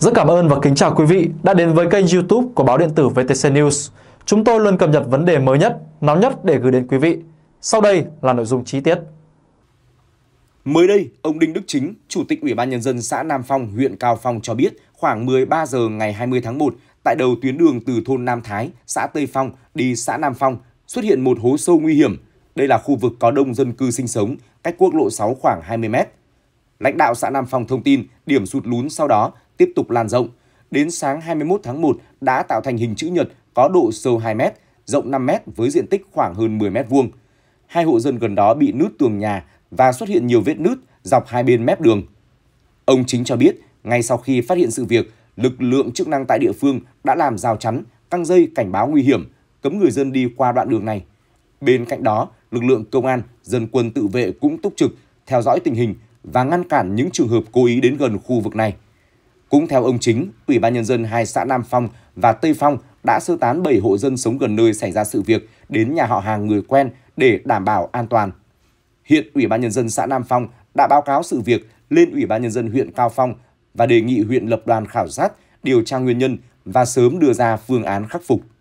Rất cảm ơn và kính chào quý vị đã đến với kênh youtube của báo điện tử VTC News. Chúng tôi luôn cập nhật vấn đề mới nhất, nóng nhất để gửi đến quý vị. Sau đây là nội dung chi tiết. Mới đây, ông Đinh Đức Chính, Chủ tịch Ủy ban Nhân dân xã Nam Phong, huyện Cao Phong cho biết khoảng 13 giờ ngày 20 tháng 1, tại đầu tuyến đường từ thôn Nam Thái, xã Tây Phong đi xã Nam Phong, xuất hiện một hố sâu nguy hiểm. Đây là khu vực có đông dân cư sinh sống, cách quốc lộ 6 khoảng 20 mét. Lãnh đạo xã Nam Phong thông tin điểm sụt lún sau đó tiếp tục lan rộng. Đến sáng 21 tháng 1 đã tạo thành hình chữ nhật có độ sâu 2 m, rộng 5 m với diện tích khoảng hơn 10 m vuông. Hai hộ dân gần đó bị nứt tường nhà và xuất hiện nhiều vết nứt dọc hai bên mép đường. Ông Chính cho biết, ngay sau khi phát hiện sự việc, lực lượng chức năng tại địa phương đã làm rào chắn, căng dây cảnh báo nguy hiểm, cấm người dân đi qua đoạn đường này. Bên cạnh đó, lực lượng công an, dân quân tự vệ cũng túc trực, theo dõi tình hình và ngăn cản những trường hợp cố ý đến gần khu vực này. Cũng theo ông Chính, Ủy ban Nhân dân hai xã Nam Phong và Tây Phong đã sơ tán 7 hộ dân sống gần nơi xảy ra sự việc đến nhà họ hàng người quen để đảm bảo an toàn. Hiện Ủy ban Nhân dân xã Nam Phong đã báo cáo sự việc lên Ủy ban Nhân dân huyện Cao Phong và đề nghị huyện lập đoàn khảo sát, điều tra nguyên nhân và sớm đưa ra phương án khắc phục.